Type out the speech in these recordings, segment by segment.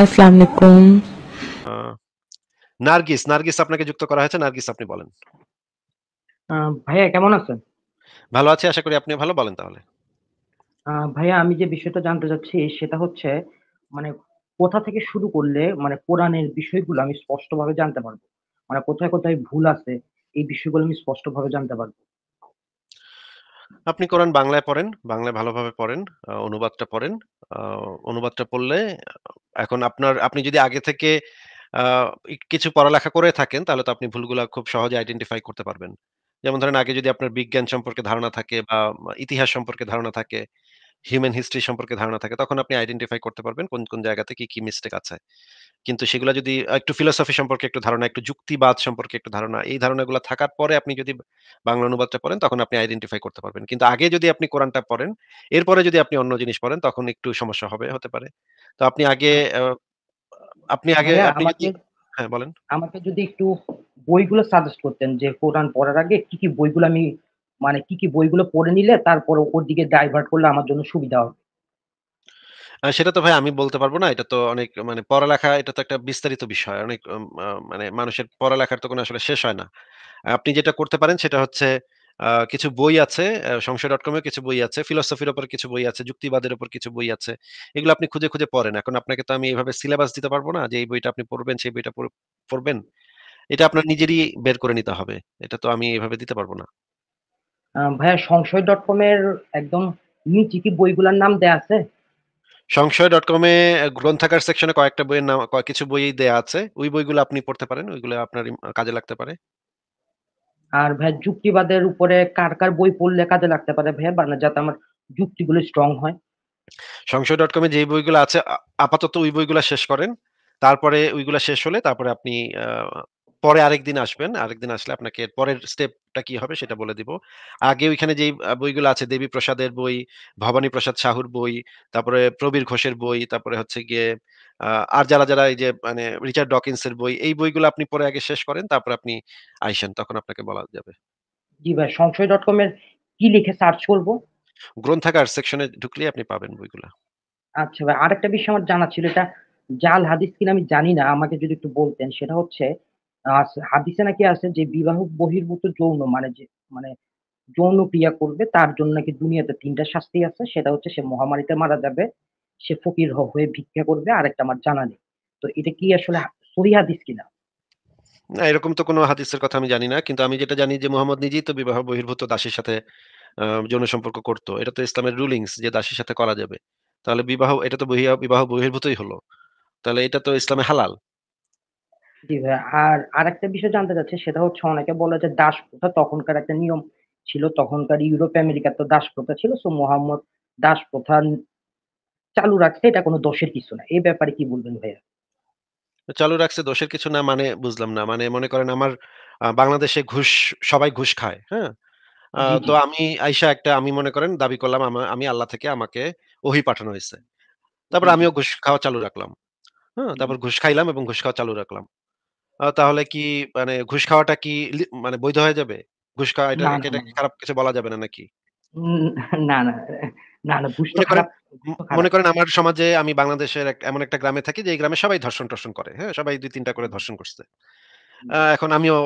আসসালামু আলাইকুম নার্গিস নার্গিস আপনাকে যুক্ত করা হয়েছে নার্গিস আপনি বলেন ভাইয়া কেমন আছেন ভালো আছি আশা করি আপনি ভালো বলেন তাহলে ভাইয়া আমি যে বিষয়টা জানতে চাচ্ছি সেটা হচ্ছে মানে কোথা থেকে শুরু করলে মানে কোরআনের বিষয়গুলো আমি স্পষ্টভাবে জানতে পারবো মানে কোথায় কোথায় ভুল আছে এই বিষয়গুলো আমি স্পষ্টভাবে জানতে পারবো আপনি করেন বাংলায় পড়েন বাংলায় ভালোভাবে পড়েন অনুবাদটা পড়েন অনুবাদটা পড়লে এখন আপনার আপনি যদি আগে থেকে কিছু পড়ালেখা করে থাকেন তাহলে তো আপনি ভুলগুলো খুব সহজে আইডেন্টিফাই করতে পারবেন যেমন ধরেন আগে যদি আপনার বিজ্ঞান সম্পর্কে ধারণা থাকে বা ইতিহাস সম্পর্কে ধারণা থাকে হিউম্যান হিস্ট্রি সম্পর্কে ধারণা থাকে তখন আপনি আইডেন্টিফাই করতে পারবেন কোন কোন জায়গাতে কি কি মিস্টেক আছে কিন্তু সেগুলো যদি একটু ফিলোসফি সম্পর্কে একটু ধারণা একটু যুক্তিবাদ সম্পর্কে একটু ধারণা এই ধারণাগুলো থাকার পরে আপনি যদি বাংলা অনুবাদটা পড়েন তখন আপনি আইডেন্টিফাই করতে পারবেন কিন্তু আগে যদি আপনি কোরআনটা পড়েন এরপরে যদি আপনি অন্য জিনিস পড়েন তখন একটু সমস্যা হবে হতে পারে তো আপনি আগে হ্যাঁ। আপনি আগে আপনি হ্যাঁ বলেন আমাকে যদি একটু বইগুলো সাজেস্ট করতেন যে কোরআন পড়ার আগে কি কি বইগুলো আমি মানে কি কি বইগুলো পড়ে নিলে তারপর ওর দিকে ডাইভার্ট করলে আমার জন্য সুবিধা হবে সেটা তো ভাই আমি বলতে পারবো না এটা তো অনেক মানে পড়ালেখা এটা তো একটা বিস্তারিত বিষয় অনেক মানে মানুষের পড়ালেখার তো কোনো আসলে শেষ হয় না আপনি যেটা করতে পারেন সেটা হচ্ছে কিছু বই আছে সংশয় ডট কমে কিছু বই আছে ফিলসফির ওপর কিছু বই আছে যুক্তিবাদের ওপর কিছু বই আছে এগুলো আপনি খুঁজে খুঁজে পড়েন এখন আপনাকে তো আমি এইভাবে সিলেবাস দিতে পারবো না যে এই বইটা আপনি পড়বেন সেই বইটা পড়বেন এটা আপনার নিজেরই বের করে নিতে হবে এটা তো আমি এভাবে দিতে পারবো না ভাইয়া সংশয় ডট কম এর একদম নিচে কি বইগুলোর নাম দেয়া আছে সংশয় ডট কম এ গ্রন্থাগার সেকশনে কয়েকটা বইয়ের নাম কিছু বই দেয়া আছে ওই বইগুলো আপনি পড়তে পারেন ওইগুলো আপনার কাজে লাগতে পারে আর ভাইয়া যুক্তিবাদের উপরে কার কার বই পড়লে কাজে লাগতে পারে ভাইয়া মানে যাতে আমার যুক্তিগুলো স্ট্রং হয় সংশয় ডট কম এ যে বইগুলো আছে আপাতত ওই বইগুলো শেষ করেন তারপরে ওইগুলো শেষ হলে তারপরে আপনি পরে আরেকদিন আসবেন আরেকদিন আসলে আপনাকে পরের স্টেপটা কি হবে সেটা বলে দিব আগে ওইখানে যে বইগুলো আছে দেবী প্রসাদের বই ভবানী প্রসাদ সাহুর বই তারপরে প্রবীর ঘোষের বই তারপরে হচ্ছে গিয়ে আর যারা যারা এই যে মানে রিচার্ড ডকিন্সের বই এই বইগুলো আপনি পরে আগে শেষ করেন তারপর আপনি আইসেন তখন আপনাকে বলা যাবে জি ভাই সংশয় ডট কম এর কি লিখে সার্চ করব গ্রন্থাগার সেকশনে ঢুকলে আপনি পাবেন বইগুলো আচ্ছা ভাই আরেকটা বিষয় আমার জানা ছিল এটা জাল হাদিস কিনা আমি জানি না আমাকে যদি একটু বলতেন সেটা হচ্ছে হাদিসে নাকি আছে যে বিবাহ বহির্ভূত যৌন মানে যে মানে যৌন ক্রিয়া করবে তার জন্য নাকি দুনিয়াতে তিনটা শাস্তি আছে সেটা হচ্ছে সে মহামারীতে মারা যাবে সে ফকির হয়ে ভিক্ষা করবে আর একটা আমার জানা নেই তো এটা কি আসলে সহি হাদিস কিনা না এরকম তো কোনো হাদিসের কথা আমি জানি না কিন্তু আমি যেটা জানি যে মোহাম্মদ নিজেই তো বিবাহ বহির্ভূত দাসীর সাথে যৌন সম্পর্ক করতো এটা তো ইসলামের রুলিংস যে দাসীর সাথে করা যাবে তাহলে বিবাহ এটা তো বিবাহ বহির্ভূতই হলো তাহলে এটা তো ইসলামে হালাল জি আর আরেকটা বিষয় জানতে চাচ্ছি সেটা হচ্ছে অনেকে বলে যে দাস প্রথা তখনকার একটা নিয়ম ছিল তখনকার ইউরোপ আমেরিকার তো দাস প্রথা ছিল সো মোহাম্মদ দাস প্রথা চালু রাখছে এটা কোনো দোষের কিছু না এই ব্যাপারে কি বলবেন ভাইয়া চালু রাখছে দোষের কিছু না মানে বুঝলাম না মানে মনে করেন আমার বাংলাদেশে ঘুষ সবাই ঘুষ খায় হ্যাঁ তো আমি আইসা একটা আমি মনে করেন দাবি করলাম আমি আল্লাহ থেকে আমাকে ওহি পাঠানো হয়েছে তারপর আমিও ঘুষ খাওয়া চালু রাখলাম হ্যাঁ তারপর ঘুষ খাইলাম এবং ঘুষ খাওয়া চালু রাখলাম তাহলে কি মানে ঘুষ খাওয়াটা কি মানে বৈধ হয়ে যাবে? ঘুষ খাওয়া এটা না, খারাপ কিছু বলা যাবে না নাকি? না, না, মনে করেন আমার সমাজে আমি বাংলাদেশের এমন একটা গ্রামে থাকি যে এই গ্রামে সবাই ধর্ষণ-টর্ষণ করে। হ্যাঁ? সবাই দুই তিনটা করে ধর্ষণ করছে। এখন আমিও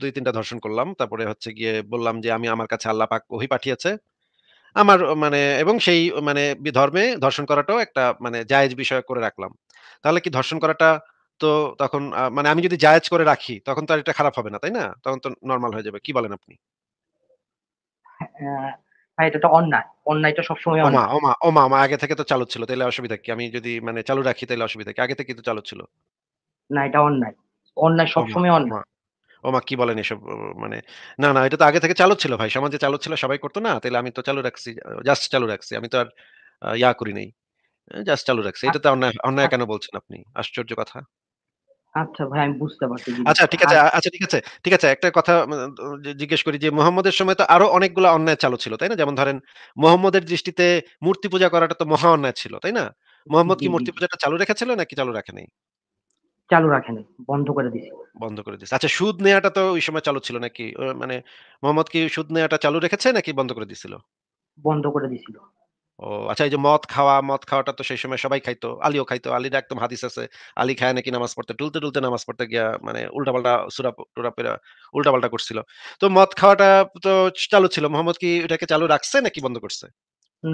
দুই তিনটা ধর্ষণ করলাম। তারপরে হচ্ছে গিয়ে বললাম যে আমি আমার কাছে আল্লাহ পাক ওহি পাঠিয়েছে। আমার মানে এবং সেই মানে ধর্মে ধর্ষণ করাটাও একটা মানে জায়েজ বিষয় করে রাখলাম। তাহলে কি ধর্ষণ করাটা তো তখন মানে আমি যদি জায়েজ করে রাখি তখন তো আর এটা খারাপ হবে না তাই না তখন তো নর্মাল হয়ে যাবে কি বলেন আপনি হ্যাঁ, ভাই এটা তো অন্যায় সবসময় আগে থেকে তো চালু ছিল তাহলে অসুবিধা কি আমি যদি মানে চালু রাখি তাহলে অসুবিধা কি আগে থেকে তো চালু ছিল না এটা অন্যায় অন্যায় সবসময় অন্যায় ওমা কি বলেন এসব মানে না না এটা তো আগে থেকে চালু ছিল ভাই সমাজে চালু ছিল সবাই করতো না তাহলে আমি তো চালু রাখছি জাস্ট চালু রাখছি আমি তো আর ইয়া করি নাই জাস্ট চালু রাখছি এটা তো অন্যায় অন্যায় কেন বলছেন আপনি আশ্চর্য কথা আচ্ছা ভাই আমি বুঝতে পারছি আচ্ছা ঠিক আছে আচ্ছা ঠিক আছে ঠিক আছে একটা কথা জিজ্ঞেস করি যে মোহাম্মদের সময় তো আরো অনেকগুলো অন্যায় চালু ছিল তাই না যেমন ধরেন মোহাম্মদের দৃষ্টিতে মূর্তি পূজা করাটা তো মহা অন্যায় ছিল তাই না মোহাম্মদ কি মূর্তি পূজাটা চালু রেখেছিল নাকি চালু রাখেনি চালু রাখেনি বন্ধ করে বন্ধ করে দিয়েছে আচ্ছা সুদ নেয়াটা তো ওই সময় চালু ছিল নাকি মানে মোহাম্মদ কি সুদ নেয়াটা চালু রেখেছে নাকি বন্ধ করে দিয়েছিল বন্ধ করে দিয়েছিল ও আচ্ছা এই যে মদ খাওয়া মদ খাওয়াটা তো সেই সময় সবাই খাইতো আলীও খাইতো আলীরা একদম হাদিস আছে আলী খায় নাকি নামাজ পড়তে টুলতে টুলতে নামাজ পড়তে গিয়া মানে উল্টাপাল্টা সুরা টুরা পেরা উল্টাপাল্টা করছিল তো মদ খাওয়াটা তো চালু ছিল মোহাম্মদ কি এটাকে চালু রাখছে নাকি বন্ধ করছে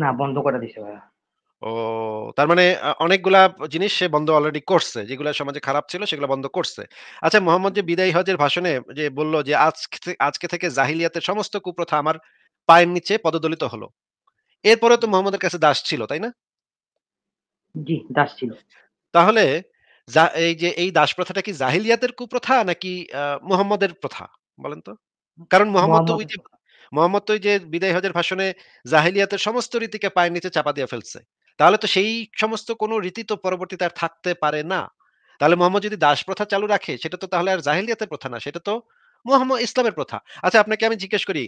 না বন্ধ করে দিছে ভাইয়া ও তার মানে অনেকগুলা জিনিস সে বন্ধ অলরেডি করছে যেগুলো সমাজে খারাপ ছিল সেগুলো বন্ধ করছে আচ্ছা মোহাম্মদ যে বিদায় হজের ভাষণে যে বলল যে আজকে আজকে থেকে জাহিলিয়াতের সমস্ত কুপ্রথা আমার পায়ের নিচে পদদলিত হলো এরপরে তো মোহাম্মদের কাছে দাস ছিল তাই না জি দাস ছিল তাহলে এই যে এই দাস প্রথাটা কি জাহিলিয়াতের কুপ্রথা নাকি মোহাম্মদের প্রথা বলেন তো কারণ মোহাম্মদ তো ওই যে মোহাম্মদ তো যে বিদায় হজের ভাষণে জাহিলিয়াতের সমস্ত রীতিকে পায়ের নিচে চাপা দিয়ে ফেলছে তাহলে তো সেই সমস্ত কোনো রীতি তো পরবর্তীতে আর থাকতে পারে না তাহলে মোহাম্মদ যদি দাস প্রথা চালু রাখে সেটা তো তাহলে আর জাহিলিয়াতের প্রথা না সেটা তো মোহাম্মদ ইসলামের প্রথা আচ্ছা আপনাকে আমি জিজ্ঞেস করি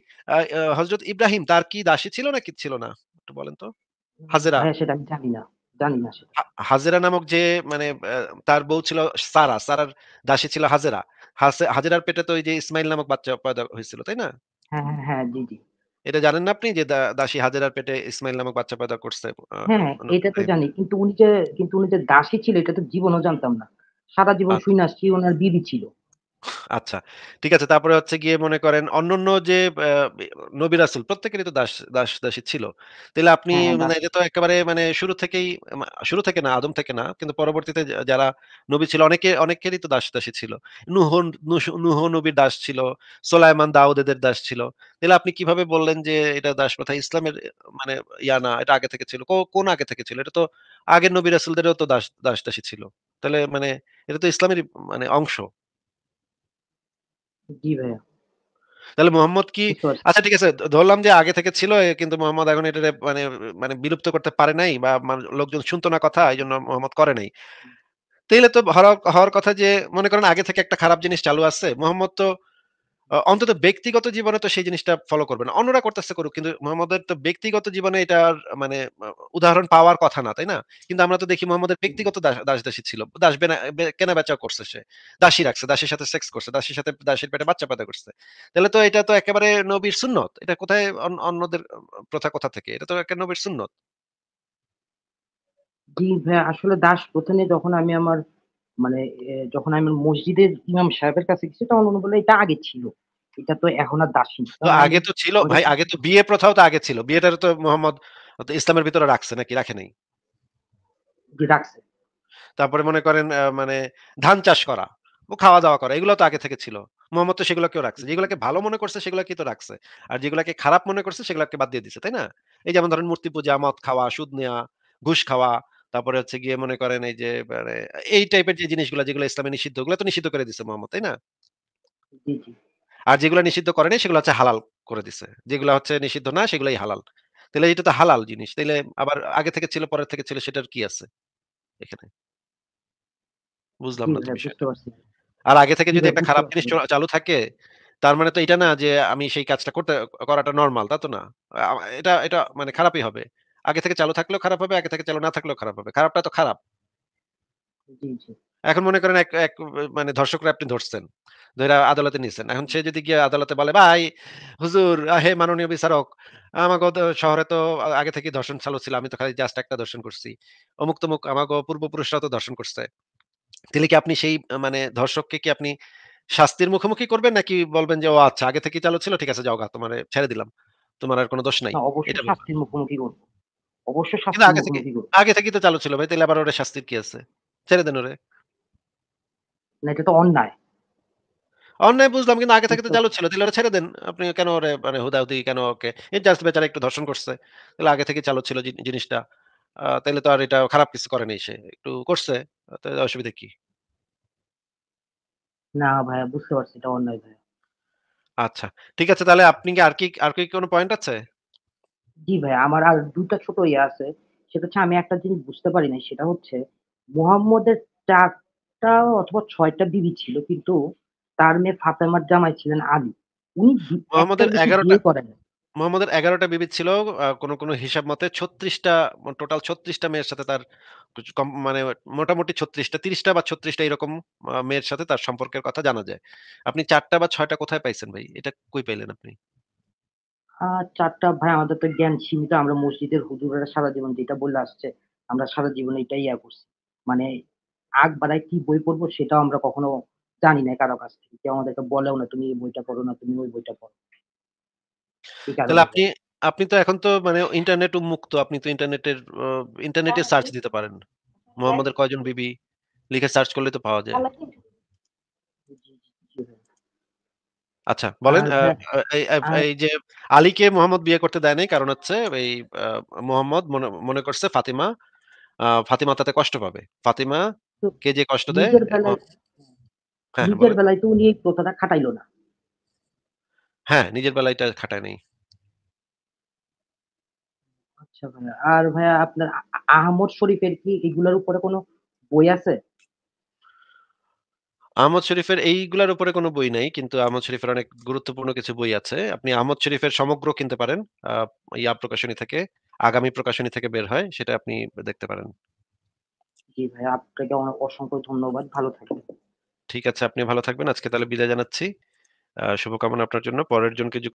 হজরত ইব্রাহিম তার কি দাসী ছিল না কি ছিল না একটু বলেন তো হাজেরা হ্যাঁ, জানি না হাজেরা নামক যে মানে তার বউ ছিল সারা সারার দাসী ছিল হাজেরা হাজেরার পেটে তো ওই যে ইসমাইল নামক বাচ্চা পয়দা হয়েছিল তাই না হ্যাঁ, হ্যাঁ, হ্যাঁ জি জি এটা জানেন না আপনি যে দাসী হাজেরার পেটে ইসমাইল নামক বাচ্চা পয়দা করছে এটা তো জানি কিন্তু উনি যে কিন্তু উনি যে দাসী ছিল এটা তো জীবনও জানতাম না সারা জীবন আচ্ছা। শুনে আসছি ওনার বিবি ছিল আচ্ছা ঠিক আছে। তারপরে হচ্ছে গিয়ে মনে করেন অন্যান্য যে নবী রাসুল প্রত্যেকেরই তো দাস দাস-দাসী ছিল। তাহলে আপনি হ্যাঁ, হ্যাঁ, মানে এটা তো একেবারে মানে শুরু থেকেই শুরু থেকে না, আদম থেকে না। কিন্তু পরবর্তীতে যারা নবী ছিল অনেকে অনেকেরই তো দাস-দাসী ছিল। নুহ নুহ নবীর দাস ছিল। সোলাইমান দাউদের দাস ছিল। তাহলে আপনি কিভাবে বললেন যে এটা দাস প্রথা ইসলামের মানে ইয়া না, এটা আগে থেকে ছিল। কোন আগে থেকে ছিল? এটা তো আগের নবী রাসুলদেরও তো দাস দাস-দাসী ছিল। তাহলে মানে এটা তো ইসলামের মানে অংশ। তাহলে মোহাম্মদ কি আচ্ছা ঠিক আছে ধরলাম যে আগে থেকে ছিল কিন্তু মোহাম্মদ এখন এটা মানে মানে বিলুপ্ত করতে পারে নাই বা লোকজন শুনতো না কথা এই জন্য মোহাম্মদ করে নাই তাইলে তো হওয়ার কথা যে মনে করেন আগে থেকে একটা খারাপ জিনিস চালু আছে মোহাম্মদ তো অন্তত ব্যক্তিগত জীবনে তো সেই জিনিসটা ফলো করবে না অন্যরা করতেছে করুক কিন্তু মোহাম্মদের তো ব্যক্তিগত জীবনে এটার মানে উদাহরণ পাওয়ার কথা না তাই না কিন্তু আমরা তো দেখি মোহাম্মদের ব্যক্তিগত দাস দাসী ছিল দাস কেনা বেচা করছে সে দাসী রাখছে দাসীর সাথে সেক্স করছে দাসীর সাথে দাসীর পেটে বাচ্চা পাতা করছে তাহলে তো এটা তো একেবারে নবীর সুন্নত এটা কোথায় অন্যদের প্রথা কোথা থেকে এটা তো একটা নবীর সুন্নত জি ভাই আসলে দাস প্রথমে যখন আমি আমার মানে যখন আমি মসজিদের ইমাম সাহেবের কাছে গেছি তখন উনি বলে এটা আগে ছিল এটা তো এখন আর দাসী আগে তো ছিল ভাই আগে তো বিয়ে প্রথাও তো আগে ছিল বিয়েটা তো মোহাম্মদ ইসলামের ভিতরে রাখছে নাকি রাখে নাই রাখছে তারপরে মনে করেন মানে ধান চাষ করা ও খাওয়া দাওয়া করা এগুলো তো আগে থেকে ছিল মোহাম্মদ তো সেগুলো কেউ রাখছে যেগুলোকে ভালো মনে করছে সেগুলোকেই তো রাখছে আর যেগুলোকে খারাপ মনে করছে সেগুলোকে বাদ দিয়ে দিছে তাই না এই যেমন ধরেন মূর্তি পূজা মদ খাওয়া সুদ নেওয়া ঘুষ খাওয়া তারপরে হচ্ছে গিয়ে মনে করেন এই যে মানে এই টাইপের যে জিনিসগুলো যেগুলো ইসলামে নিষিদ্ধ ওগুলো তো নিষিদ্ধ করে দিছে মোহাম্মদ তাই না আর যেগুলো নিষিদ্ধ করেনি সেগুলো হচ্ছে হালাল করে দিছে যেগুলো হচ্ছে নিষিদ্ধ না সেগুলোই হালাল তাহলে এটা তো হালাল জিনিস তাহলে আবার আগে থেকে ছিল পরের থেকে ছিল সেটার কি আছে এখানে বুঝলাম না হ্যাঁ, আর আগে থেকে যদি একটা খারাপ জিনিস চালু থাকে তার মানে তো এটা না যে আমি সেই কাজটা করতে করাটা নর্মাল তা তো না এটা এটা মানে খারাপই হবে আগে থেকে চালু থাকলেও খারাপ হবে আগে থেকে চালু না থাকলেও খারাপ হবে খারাপটা তো খারাপ এখন মনে করেন এক এক মানে ধর্ষকরা আপনি ধরছেন ধরে আদালতে নিছেন এখন সে যদি গিয়ে আদালতে বলে ভাই হুজুর হে মাননীয় বিচারক আমাকে শহরে তো আগে থেকে ধর্ষণ চালু ছিল আমি তো খালি জাস্ট একটা দর্শন করছি অমুক তমুক আমাকে পূর্বপুরুষরা তো দর্শন করছে তাহলে কি আপনি সেই মানে ধর্ষককে কি আপনি শাস্তির মুখোমুখি করবেন নাকি বলবেন যে ও আচ্ছা আগে থেকে চালু ছিল ঠিক আছে যাও গা তোমার ছেড়ে দিলাম তোমার আর কোনো দোষ নাই এটা শাস্তির মুখোমুখি করবো অবশ্য শাস্তি আগে থেকে আগে থেকেই তো চালু ছিল ভাই তাহলে আবার ওরে শাস্তির কি আছে ছেড়ে দেন ওরে না এটা তো অন্যায় অন্যায় বুঝলাম কিন্তু আগে থেকে তো চালু ছিল তাহলে ছেড়ে দেন আপনি কেন ওরে মানে হুদাহুদি কেন ওকে জাস্ট বেচারা একটু ধর্ষণ করছে তাহলে আগে থেকে চালু ছিল জিনিসটা তাহলে তো আর এটা খারাপ কিছু করেনি সে একটু করছে তাহলে অসুবিধা কি না ভাইয়া বুঝতে পারছি এটা অন্যায় ভাইয়া আচ্ছা ঠিক আছে তাহলে আপনি কি আর কি আর কি কোনো পয়েন্ট আছে জি ভাই আমার আর দুটা ছোট ইয়ে আছে। সেটা হচ্ছে আমি একটা জিনিস বুঝতে পারি নাই। সেটা হচ্ছে মোহাম্মদের চারটা অথবা ছয়টা বিবি ছিল। কিন্তু তার মেয়ে ফাতেমার জামাই ছিলেন আলী। উনি বি একটা করেন নাই। মুহাম্মদের বিবি ছিল। আ কোনো, কোনো হিসাব মতে ছত্রিশটা টোটাল ছত্রিশটা মেয়ের সাথে তার মানে মোটামুটি ছত্রিশটা টা বা ছত্রিশটা এরকম মেয়ের সাথে তার সম্পর্কের কথা জানা যায়। আপনি চারটা বা ছয়টা কোথায় পাইছেন ভাই? এটা কই পাইলেন আপনি? চারটা ভাই আমাদের তো জ্ঞান সীমিত আমরা মসজিদের হুজুরেরা সারা জীবন যেটা বলে আসছে আমরা সারা জীবন এটাই ইয়া করছি মানে আগ বাড়ায় কি বই পড়বো সেটাও আমরা কখনো জানি না কারো কাছ থেকে কেউ আমাদেরকে বলেও না তুমি এই বইটা পড়ো না তুমি ওই বইটা পড়ো তাহলে আপনি আপনি তো এখন তো মানে ইন্টারনেট মুক্ত আপনি তো ইন্টারনেটের ইন্টারনেটে সার্চ দিতে পারেন হ্যাঁ। মোহাম্মদের কয়জন বিবি লিখে সার্চ করলে তো পাওয়া যায় আচ্ছা বলেন এই যে আলীকে মোহাম্মদ বিয়ে করতে দেয় নাই কারণ হচ্ছে এই মোহাম্মদ মনে করছে ফাতিমা ফাতিমা তাতে কষ্ট পাবে ফাতিমা কে যে কষ্ট দেয় নিজের বেলায় হ্যাঁ, হ্যাঁ, তো উনি এই প্রথাটা খাটাইলো না হ্যাঁ নিজের বেলায় এটা খাটায় নাই আচ্ছা ভাইয়া আর ভাইয়া আপনার আহমদ শরীফের কি এগুলোর উপরে কোনো বই আছে আহমদ শরীফের এইগুলার উপরে কোনো বই নাই কিন্তু আহমদ শরীফের অনেক গুরুত্বপূর্ণ কিছু বই আছে আপনি আহমদ শরীফের সমগ্র কিনতে পারেন ইয়া প্রকাশনী থেকে আগামী প্রকাশনী থেকে বের হয় সেটা আপনি দেখতে পারেন জি ভাই আপনাকে অনেক অসংখ্য ধন্যবাদ ভালো থাকবেন ঠিক আছে আপনি ভালো থাকবেন আজকে তাহলে বিদায় জানাচ্ছি শুভকামনা আপনার জন্য পরের জনকে